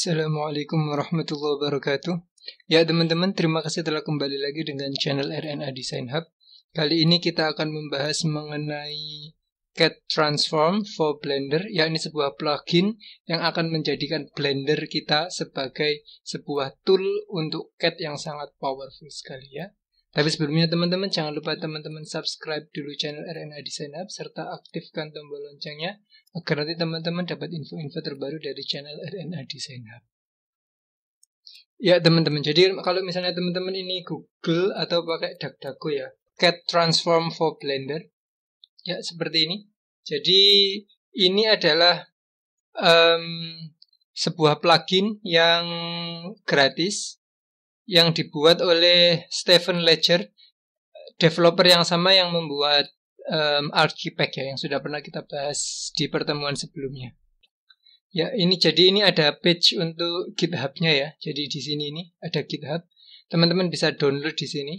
Assalamualaikum warahmatullahi wabarakatuh. Ya teman-teman, terima kasih telah kembali lagi dengan channel RNA Design Hub. Kali ini kita akan membahas mengenai CAD Transform for Blender, yakni sebuah plugin yang akan menjadikan Blender kita sebagai sebuah tool untuk CAD yang sangat powerful sekali ya. Tapi sebelumnya teman-teman jangan lupa teman-teman subscribe dulu channel RNA Design Hub serta aktifkan tombol loncengnya agar nanti teman-teman dapat info-info terbaru dari channel RNA Design Hub. Ya teman-teman, jadi kalau misalnya teman-teman ini Google atau pakai DuckDuckGo ya, cat transform for Blender, ya seperti ini. Jadi ini adalah um, sebuah plugin yang gratis yang dibuat oleh Stephen Ledger, developer yang sama yang membuat um, Archipack ya, yang sudah pernah kita bahas di pertemuan sebelumnya. Ya, ini jadi ini ada page untuk GitHub-nya ya. Jadi di sini ini ada GitHub. Teman-teman bisa download di sini.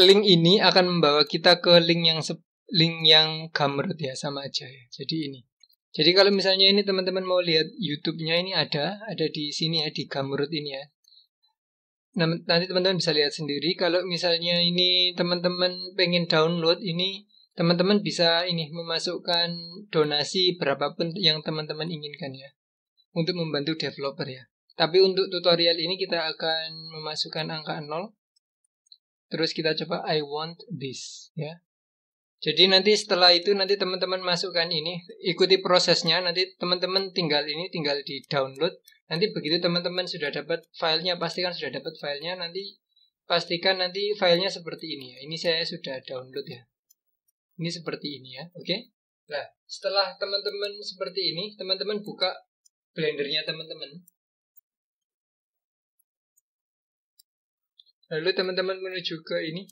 Link ini akan membawa kita ke link yang link yang Gumroad ya sama aja ya. Jadi ini. Jadi kalau misalnya ini teman-teman mau lihat YouTube-nya ini ada, ada di sini ya di Gumroad ini ya nanti teman-teman bisa lihat sendiri kalau misalnya ini teman-teman pengen download ini teman-teman bisa ini memasukkan donasi berapapun yang teman-teman inginkan ya untuk membantu developer ya. Tapi untuk tutorial ini kita akan memasukkan angka 0 terus kita coba I want this ya. Jadi nanti setelah itu nanti teman-teman masukkan ini, ikuti prosesnya nanti teman-teman tinggal ini tinggal di download Nanti begitu teman-teman sudah dapat filenya, pastikan sudah dapat filenya. Nanti pastikan nanti filenya seperti ini ya. Ini saya sudah download ya. Ini seperti ini ya, oke? Okay? Nah, setelah teman-teman seperti ini, teman-teman buka blendernya teman-teman. Lalu teman-teman menuju ke ini.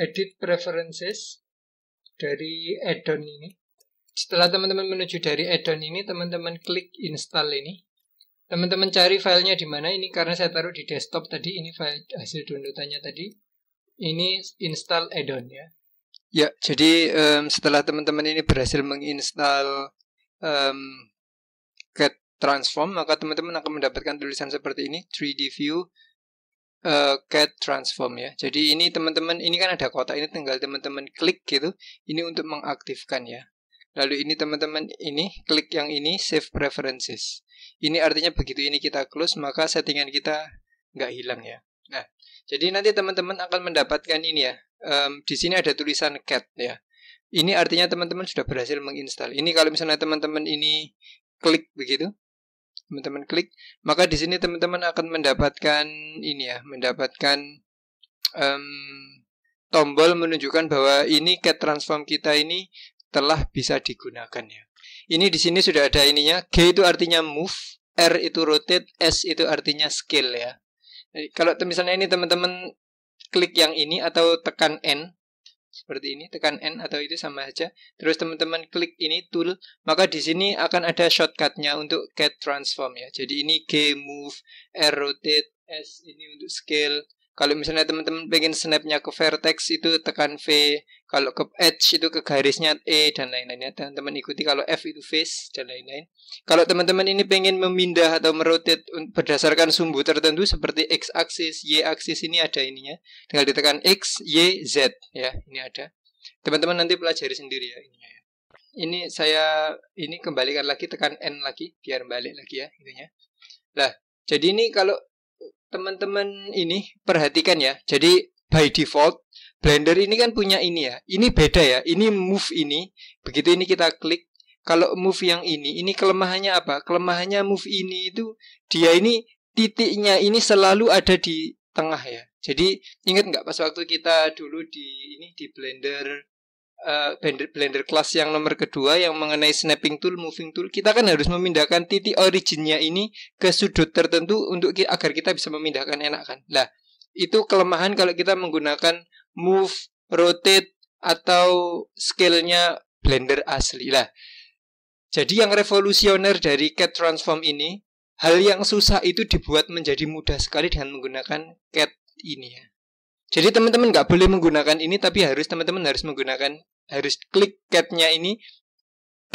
Edit preferences dari addon ini. Setelah teman-teman menuju dari addon ini, teman-teman klik install ini. Teman-teman cari filenya di mana ini karena saya taruh di desktop tadi, ini file hasil downloadannya tadi. Ini install addon ya. Ya, jadi um, setelah teman-teman ini berhasil menginstal um, Cat Transform, maka teman-teman akan mendapatkan tulisan seperti ini, 3D View uh, eh, Cat Transform ya. Jadi ini teman-teman, ini kan ada kotak, ini tinggal teman-teman klik gitu, ini untuk mengaktifkan ya. Lalu ini teman-teman, ini klik yang ini save preferences. Ini artinya begitu ini kita close maka settingan kita nggak hilang ya. Nah, jadi nanti teman-teman akan mendapatkan ini ya. Um, di sini ada tulisan cat ya. Ini artinya teman-teman sudah berhasil menginstal. Ini kalau misalnya teman-teman ini klik begitu, teman-teman klik, maka di sini teman-teman akan mendapatkan ini ya, mendapatkan um, tombol menunjukkan bahwa ini cat transform kita ini telah bisa digunakan ya. Ini di sini sudah ada ininya. G itu artinya move, R itu rotate, S itu artinya scale ya. Jadi, kalau misalnya ini teman-teman klik yang ini atau tekan N seperti ini, tekan N atau itu sama aja. Terus teman-teman klik ini tool, maka di sini akan ada shortcutnya untuk get transform ya. Jadi ini G move, R rotate, S ini untuk scale. Kalau misalnya teman-teman pengen snapnya ke vertex itu tekan V, kalau ke edge itu ke garisnya E dan lain-lainnya teman-teman ikuti kalau F itu face dan lain-lain kalau teman-teman ini pengen memindah atau merotet berdasarkan sumbu tertentu seperti X axis Y axis ini ada ininya tinggal ditekan X Y Z ya ini ada teman-teman nanti pelajari sendiri ya ininya ya. ini saya ini kembalikan lagi tekan N lagi biar balik lagi ya itunya lah jadi ini kalau teman-teman ini perhatikan ya jadi by default Blender ini kan punya ini ya. Ini beda ya. Ini move ini. Begitu ini kita klik. Kalau move yang ini, ini kelemahannya apa? Kelemahannya move ini itu dia ini titiknya ini selalu ada di tengah ya. Jadi ingat nggak pas waktu kita dulu di ini di Blender uh, Blender Blender kelas yang nomor kedua yang mengenai snapping tool, moving tool, kita kan harus memindahkan titik originnya ini ke sudut tertentu untuk agar kita bisa memindahkan enak kan. Nah itu kelemahan kalau kita menggunakan move, rotate, atau skillnya Blender asli lah. Jadi yang revolusioner dari CAD Transform ini, hal yang susah itu dibuat menjadi mudah sekali dengan menggunakan CAD ini ya. Jadi teman-teman nggak boleh menggunakan ini, tapi harus teman-teman harus menggunakan, harus klik CAD-nya ini,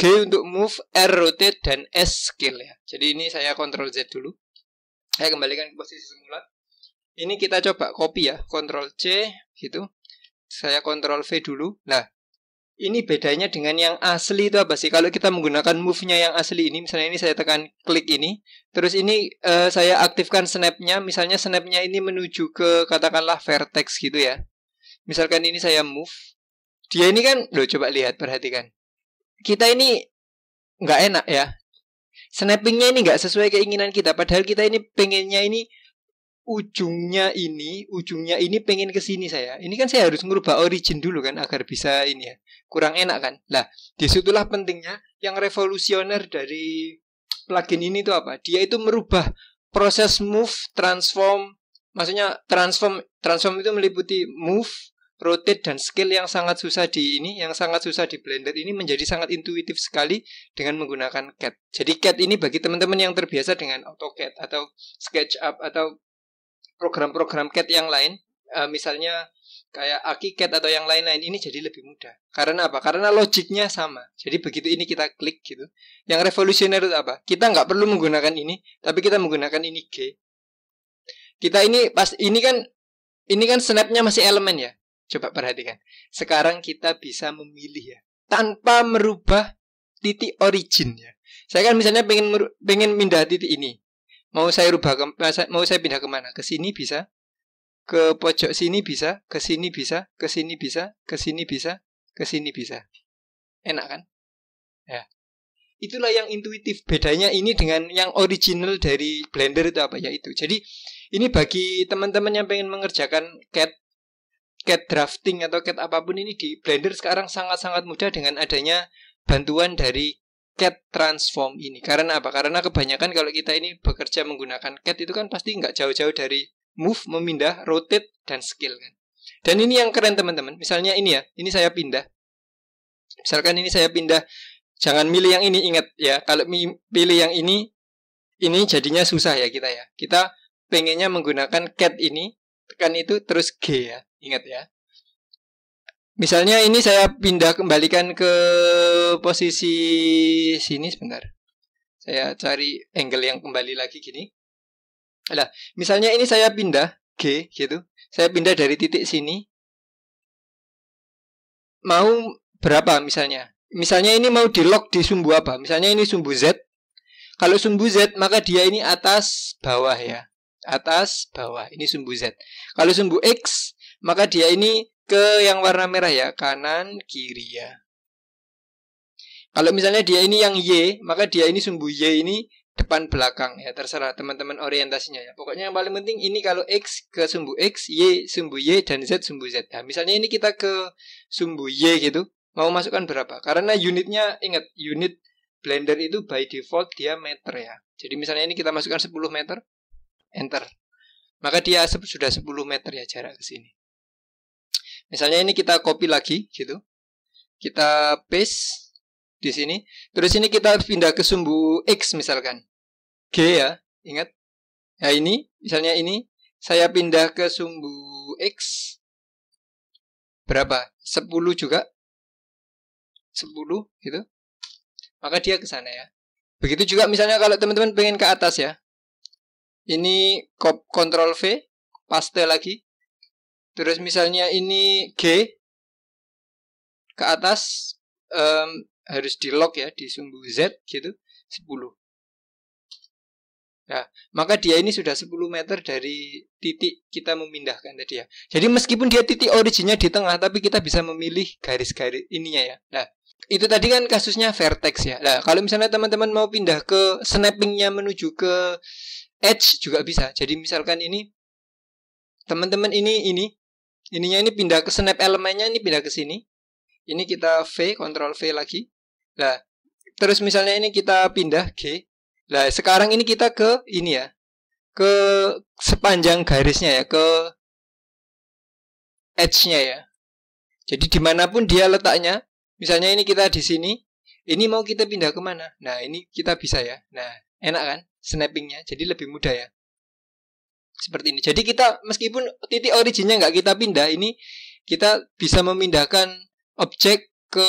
G untuk move, R rotate, dan S Scale ya. Jadi ini saya kontrol Z dulu. Saya kembalikan ke posisi semula ini kita coba copy ya, Ctrl C gitu. Saya Ctrl V dulu. Nah, ini bedanya dengan yang asli itu apa sih? Kalau kita menggunakan move-nya yang asli ini, misalnya ini saya tekan klik ini, terus ini uh, saya aktifkan snap-nya, misalnya snap-nya ini menuju ke katakanlah vertex gitu ya. Misalkan ini saya move, dia ini kan, loh coba lihat, perhatikan. Kita ini nggak enak ya, snappingnya ini nggak sesuai keinginan kita. Padahal kita ini pengennya ini ujungnya ini, ujungnya ini pengen ke sini saya. Ini kan saya harus merubah origin dulu kan agar bisa ini ya. Kurang enak kan? Lah, disitulah pentingnya yang revolusioner dari plugin ini itu apa? Dia itu merubah proses move, transform, maksudnya transform transform itu meliputi move, rotate dan scale yang sangat susah di ini, yang sangat susah di Blender ini menjadi sangat intuitif sekali dengan menggunakan CAD. Jadi CAD ini bagi teman-teman yang terbiasa dengan AutoCAD atau SketchUp atau program-program CAT yang lain, uh, misalnya kayak CAT atau yang lain-lain ini jadi lebih mudah. Karena apa? Karena logiknya sama. Jadi begitu ini kita klik gitu. Yang revolusioner itu apa? Kita nggak perlu menggunakan ini, tapi kita menggunakan ini G. Kita ini pas ini kan ini kan snapnya masih elemen ya. Coba perhatikan. Sekarang kita bisa memilih ya tanpa merubah titik origin ya. Saya kan misalnya pengen pengen pindah titik ini. Mau saya rubah ke, mau saya pindah kemana? Ke sini bisa, ke pojok sini bisa, ke sini bisa, ke sini bisa, ke sini bisa, ke sini bisa. Enak kan? Ya. Itulah yang intuitif. Bedanya ini dengan yang original dari Blender itu apa ya itu. Jadi ini bagi teman-teman yang pengen mengerjakan cat cat drafting atau cat apapun ini di Blender sekarang sangat-sangat mudah dengan adanya bantuan dari cat transform ini. Karena apa? Karena kebanyakan kalau kita ini bekerja menggunakan cat itu kan pasti nggak jauh-jauh dari move, memindah, rotate, dan scale, kan. Dan ini yang keren teman-teman. Misalnya ini ya, ini saya pindah. Misalkan ini saya pindah, jangan milih yang ini, ingat ya. Kalau pilih yang ini, ini jadinya susah ya kita ya. Kita pengennya menggunakan cat ini, tekan itu terus G ya, ingat ya. Misalnya ini saya pindah kembalikan ke posisi sini sebentar. Saya cari angle yang kembali lagi gini. Nah, misalnya ini saya pindah G gitu. Saya pindah dari titik sini. Mau berapa misalnya? Misalnya ini mau di lock di sumbu apa? Misalnya ini sumbu Z. Kalau sumbu Z maka dia ini atas bawah ya. Atas bawah. Ini sumbu Z. Kalau sumbu X maka dia ini ke yang warna merah ya, kanan, kiri ya. Kalau misalnya dia ini yang Y, maka dia ini sumbu Y ini depan belakang ya, terserah teman-teman orientasinya ya. Pokoknya yang paling penting ini kalau X ke sumbu X, Y sumbu Y, dan Z sumbu Z. Nah, misalnya ini kita ke sumbu Y gitu, mau masukkan berapa? Karena unitnya, ingat, unit Blender itu by default dia meter ya. Jadi misalnya ini kita masukkan 10 meter, enter. Maka dia sudah 10 meter ya jarak ke sini. Misalnya ini kita copy lagi gitu. Kita paste di sini. Terus ini kita pindah ke sumbu X misalkan. G ya, ingat. Ya ini, misalnya ini saya pindah ke sumbu X berapa? 10 juga. 10 gitu. Maka dia ke sana ya. Begitu juga misalnya kalau teman-teman pengen ke atas ya. Ini kontrol V, paste lagi. Terus misalnya ini G ke atas um, harus di lock ya di sumbu Z gitu 10. Nah, maka dia ini sudah 10 meter dari titik kita memindahkan tadi ya. Jadi meskipun dia titik originnya di tengah, tapi kita bisa memilih garis-garis ininya ya. Nah, itu tadi kan kasusnya vertex ya. Nah, kalau misalnya teman-teman mau pindah ke snappingnya menuju ke edge juga bisa. Jadi misalkan ini teman-teman ini ini ininya ini pindah ke snap elemennya ini pindah ke sini. Ini kita V, control V lagi. Nah, terus misalnya ini kita pindah G. Nah, sekarang ini kita ke ini ya. Ke sepanjang garisnya ya, ke edge-nya ya. Jadi dimanapun dia letaknya, misalnya ini kita di sini, ini mau kita pindah kemana? Nah, ini kita bisa ya. Nah, enak kan snappingnya, jadi lebih mudah ya seperti ini. Jadi kita meskipun titik originnya nggak kita pindah, ini kita bisa memindahkan objek ke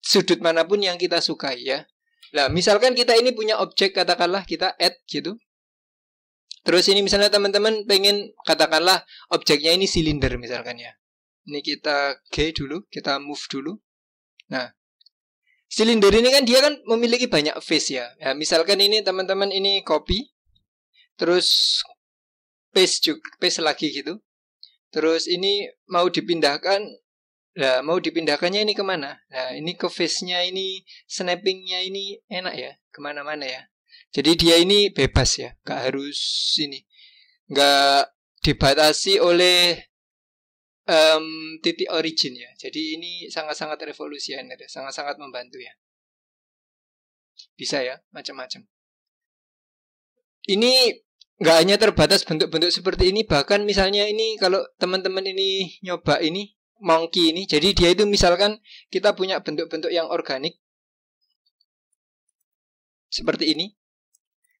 sudut manapun yang kita sukai ya. Nah, misalkan kita ini punya objek katakanlah kita add gitu. Terus ini misalnya teman-teman pengen katakanlah objeknya ini silinder misalkan ya. Ini kita G dulu, kita move dulu. Nah, silinder ini kan dia kan memiliki banyak face ya. ya misalkan ini teman-teman ini copy, terus paste juga, paste lagi gitu. Terus ini mau dipindahkan, nah mau dipindahkannya ini kemana? Nah ini ke face-nya ini, snapping-nya ini enak ya, kemana-mana ya. Jadi dia ini bebas ya, gak harus ini, gak dibatasi oleh um, titik origin ya. Jadi ini sangat-sangat revolusioner, ya, sangat-sangat membantu ya. Bisa ya, macam-macam. Ini nggak hanya terbatas bentuk-bentuk seperti ini bahkan misalnya ini kalau teman-teman ini nyoba ini monkey ini jadi dia itu misalkan kita punya bentuk-bentuk yang organik seperti ini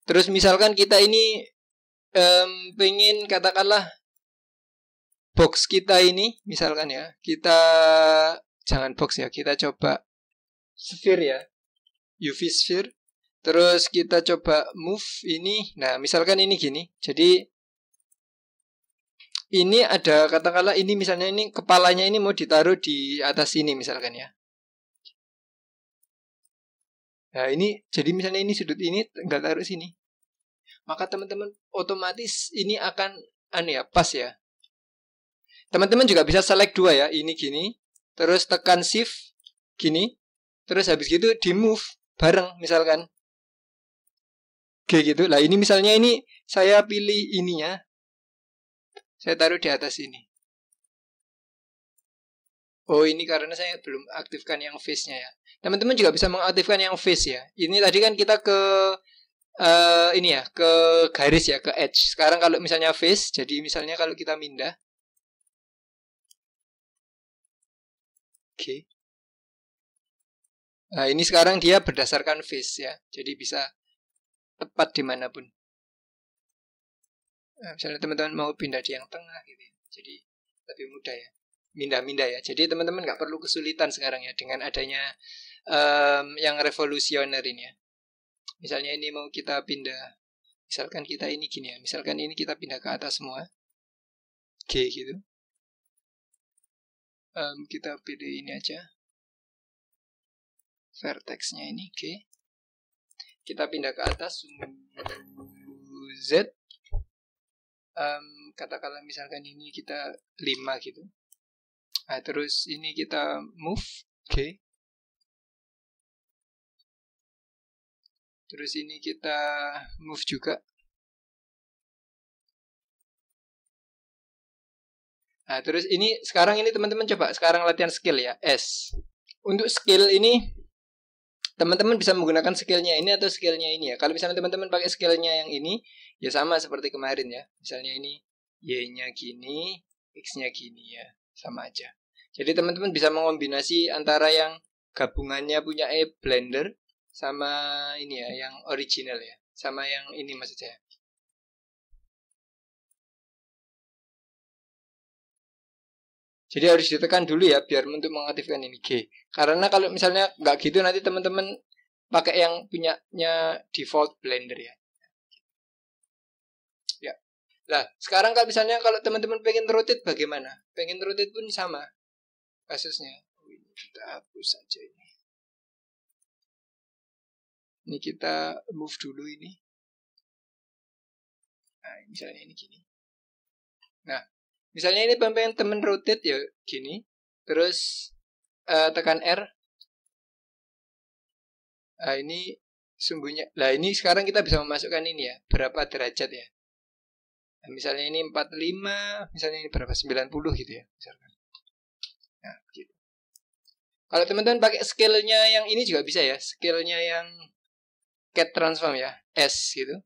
terus misalkan kita ini um, pengen katakanlah box kita ini misalkan ya kita jangan box ya kita coba sphere ya UV sphere Terus kita coba move ini. Nah, misalkan ini gini. Jadi ini ada katakanlah ini misalnya ini kepalanya ini mau ditaruh di atas ini misalkan ya. Nah, ini jadi misalnya ini sudut ini nggak taruh sini. Maka teman-teman otomatis ini akan anu ya, pas ya. Teman-teman juga bisa select dua ya, ini gini, terus tekan shift gini, terus habis gitu di move bareng misalkan. Oke gitu. Lah ini misalnya ini saya pilih ininya. Saya taruh di atas ini. Oh ini karena saya belum aktifkan yang face-nya ya. Teman-teman juga bisa mengaktifkan yang face ya. Ini tadi kan kita ke uh, ini ya ke garis ya ke edge. Sekarang kalau misalnya face, jadi misalnya kalau kita mindah, oke. Nah ini sekarang dia berdasarkan face ya. Jadi bisa tepat dimanapun. Nah, misalnya teman-teman mau pindah di yang tengah gitu ya. Jadi lebih mudah ya. Mindah-mindah ya. Jadi teman-teman nggak perlu kesulitan sekarang ya dengan adanya um, yang revolusioner ini ya. Misalnya ini mau kita pindah. Misalkan kita ini gini ya. Misalkan ini kita pindah ke atas semua. G gitu. Um, kita pilih ini aja. Vertexnya ini G kita pindah ke atas sumbu z um, katakanlah misalkan ini kita 5 gitu nah, terus ini kita move oke okay. terus ini kita move juga nah terus ini sekarang ini teman-teman coba sekarang latihan skill ya S untuk skill ini teman-teman bisa menggunakan skillnya ini atau skillnya ini ya. Kalau misalnya teman-teman pakai skillnya yang ini, ya sama seperti kemarin ya. Misalnya ini y-nya gini, x-nya gini ya, sama aja. Jadi teman-teman bisa mengombinasi antara yang gabungannya punya e blender sama ini ya, yang original ya, sama yang ini maksud saya. Jadi harus ditekan dulu ya biar untuk mengaktifkan ini G. Karena kalau misalnya nggak gitu nanti teman-teman pakai yang punyanya default Blender ya. Ya. Nah, sekarang kalau misalnya kalau teman-teman pengen rotate bagaimana? Pengen rotate pun sama kasusnya. Oh, kita hapus saja ini. Ini kita move dulu ini. Nah, misalnya ini gini. Nah, misalnya ini pengen temen rotate ya gini terus uh, tekan R nah ini sumbunya lah ini sekarang kita bisa memasukkan ini ya berapa derajat ya nah, misalnya ini 45 misalnya ini berapa 90 gitu ya misalkan nah gitu kalau teman-teman pakai skillnya yang ini juga bisa ya skillnya yang cat transform ya S gitu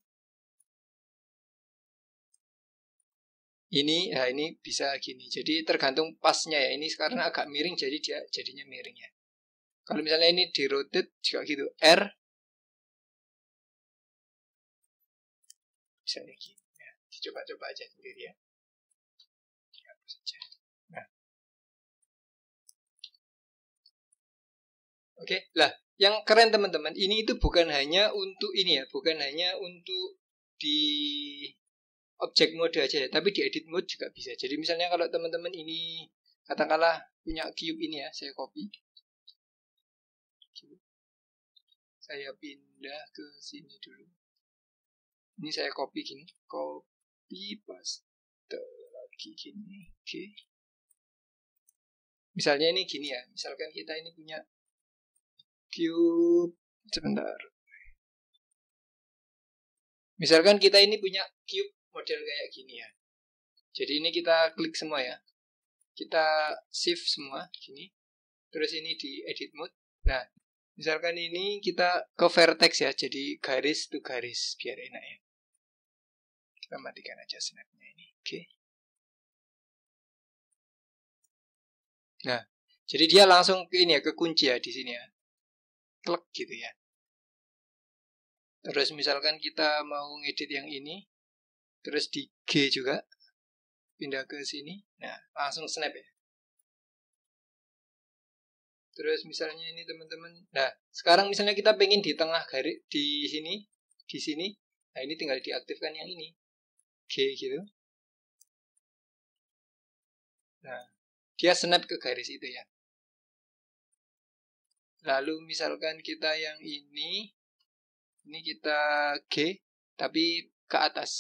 ini ya ini bisa gini jadi tergantung pasnya ya ini karena hmm. agak miring jadi dia jadinya miring ya kalau misalnya ini di rotate juga gitu R misalnya gini ya, dicoba-coba aja sendiri ya nah. oke lah yang keren teman-teman ini itu bukan hanya untuk ini ya bukan hanya untuk di objek mode aja ya, tapi di edit mode juga bisa. Jadi misalnya kalau teman-teman ini katakanlah punya cube ini ya, saya copy. Saya pindah ke sini dulu. Ini saya copy gini, copy paste lagi gini, oke. Okay. Misalnya ini gini ya, misalkan kita ini punya cube sebentar. Misalkan kita ini punya cube model kayak gini ya. Jadi ini kita klik semua ya. Kita shift semua gini. Terus ini di edit mode. Nah, misalkan ini kita ke vertex ya. Jadi garis to garis biar enak ya. Kita matikan aja snapnya ini. Oke. Okay. Nah, jadi dia langsung ke ini ya, ke kunci ya di sini ya. Klik gitu ya. Terus misalkan kita mau ngedit yang ini, terus di G juga pindah ke sini nah langsung snap ya terus misalnya ini teman-teman nah sekarang misalnya kita pengen di tengah garis di sini di sini nah ini tinggal diaktifkan yang ini G gitu nah dia snap ke garis itu ya lalu misalkan kita yang ini ini kita G tapi ke atas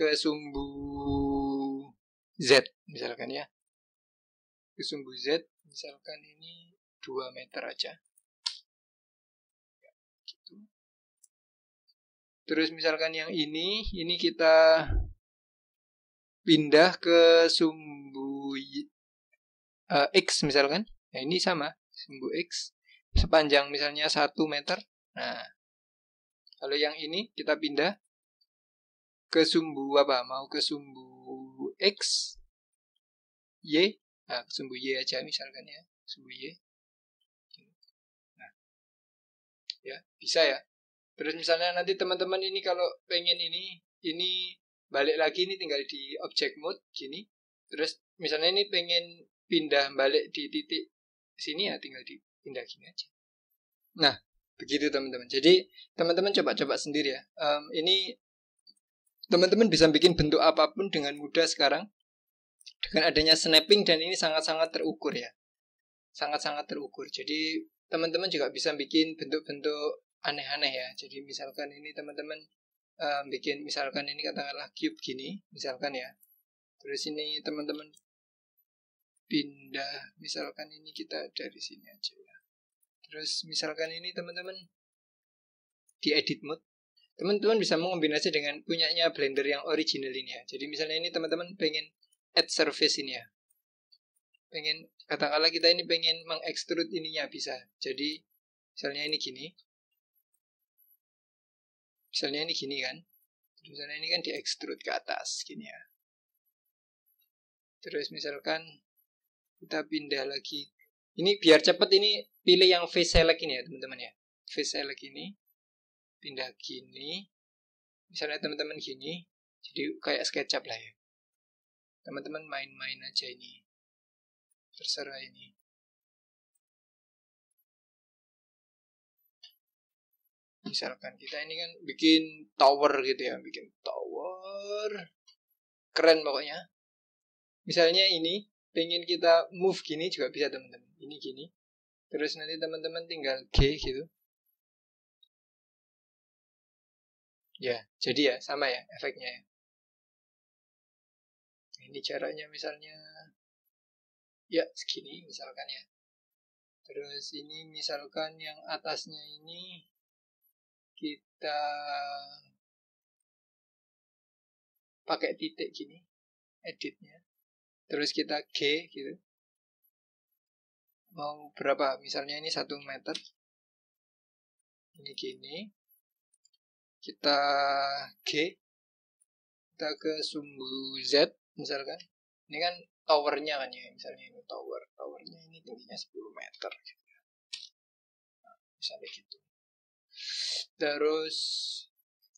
ke sumbu Z misalkan ya. Ke sumbu Z misalkan ini 2 meter aja. Gitu. Terus misalkan yang ini, ini kita pindah ke sumbu uh, X misalkan. Nah ini sama, sumbu X sepanjang misalnya 1 meter. Nah, kalau yang ini kita pindah ke sumbu apa mau ke sumbu x y nah, sumbu y aja misalkan ya sumbu y nah ya bisa ya terus misalnya nanti teman-teman ini kalau pengen ini ini balik lagi ini tinggal di object mode gini. terus misalnya ini pengen pindah balik di titik sini ya tinggal dipindah gini aja nah begitu teman-teman jadi teman-teman coba-coba sendiri ya um, ini teman-teman bisa bikin bentuk apapun dengan mudah sekarang dengan adanya snapping dan ini sangat-sangat terukur ya sangat-sangat terukur jadi teman-teman juga bisa bikin bentuk-bentuk aneh-aneh ya jadi misalkan ini teman-teman um, bikin misalkan ini katakanlah cube gini misalkan ya terus ini teman-teman pindah misalkan ini kita dari sini aja ya terus misalkan ini teman-teman di edit mode teman-teman bisa mengombinasi dengan punyanya Blender yang original ini ya. Jadi misalnya ini teman-teman pengen add surface ini ya. Pengen, katakanlah kita ini pengen mengextrude ininya bisa. Jadi misalnya ini gini. Misalnya ini gini kan. Misalnya ini kan di ke atas gini ya. Terus misalkan kita pindah lagi. Ini biar cepat ini pilih yang face select ini ya teman-teman ya. Face select ini pindah gini misalnya teman-teman gini jadi kayak SketchUp lah ya teman-teman main-main aja ini terserah ini misalkan kita ini kan bikin tower gitu ya bikin tower keren pokoknya misalnya ini pengen kita move gini juga bisa teman-teman ini gini terus nanti teman-teman tinggal G gitu Ya, jadi ya sama ya efeknya ya. Ini jaraknya misalnya ya segini misalkan ya. Terus ini misalkan yang atasnya ini kita pakai titik gini editnya. Terus kita G gitu. Mau berapa? Misalnya ini satu meter. Ini gini kita G kita ke sumbu Z misalkan ini kan towernya kan ya misalnya ini tower towernya ini tingginya 10 meter gitu. Ya. nah, misalnya gitu terus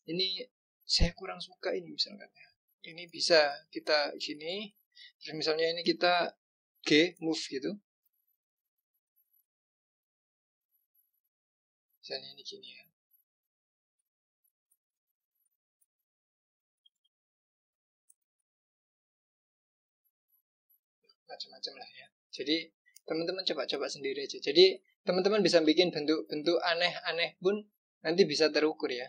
ini saya kurang suka ini misalkan ya ini bisa kita sini terus misalnya ini kita G move gitu misalnya ini gini ya macam-macam lah ya jadi teman-teman coba-coba sendiri aja jadi teman-teman bisa bikin bentuk-bentuk aneh-aneh pun nanti bisa terukur ya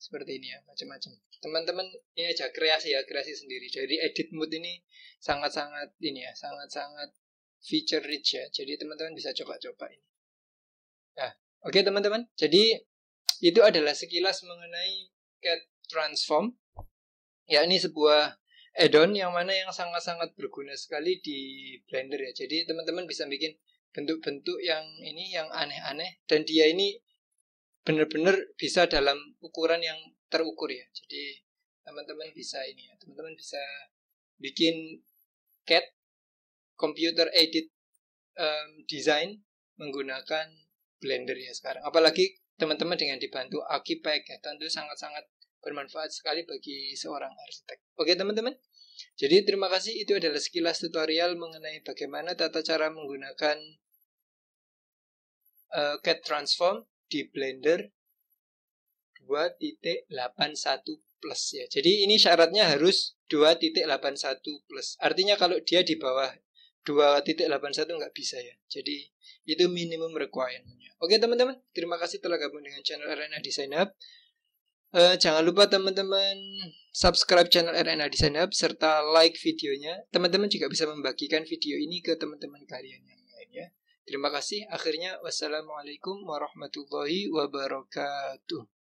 seperti ini ya macam-macam teman-teman ini aja kreasi ya kreasi sendiri jadi edit mood ini sangat-sangat ini ya sangat-sangat feature rich ya jadi teman-teman bisa coba-coba ini nah oke okay, teman-teman jadi itu adalah sekilas mengenai cat transform ya ini sebuah add-on yang mana yang sangat-sangat berguna sekali di Blender ya. Jadi teman-teman bisa bikin bentuk-bentuk yang ini yang aneh-aneh dan dia ini benar-benar bisa dalam ukuran yang terukur ya. Jadi teman-teman bisa ini ya, teman-teman bisa bikin cat computer edit um, design menggunakan Blender ya sekarang. Apalagi teman-teman dengan dibantu Akipack ya, tentu sangat-sangat bermanfaat sekali bagi seorang arsitek. Oke teman-teman, jadi terima kasih itu adalah sekilas tutorial mengenai bagaimana tata cara menggunakan uh, eh, CAD Transform di Blender 2.81 plus ya. Jadi ini syaratnya harus 2.81 plus. Artinya kalau dia di bawah 2.81 nggak bisa ya. Jadi itu minimum requirementnya. Oke teman-teman, terima kasih telah gabung dengan channel Arena Design Hub. Uh, jangan lupa teman-teman subscribe channel RNA Design Hub serta like videonya. Teman-teman juga bisa membagikan video ini ke teman-teman kalian yang lainnya. Terima kasih. Akhirnya wassalamualaikum warahmatullahi wabarakatuh.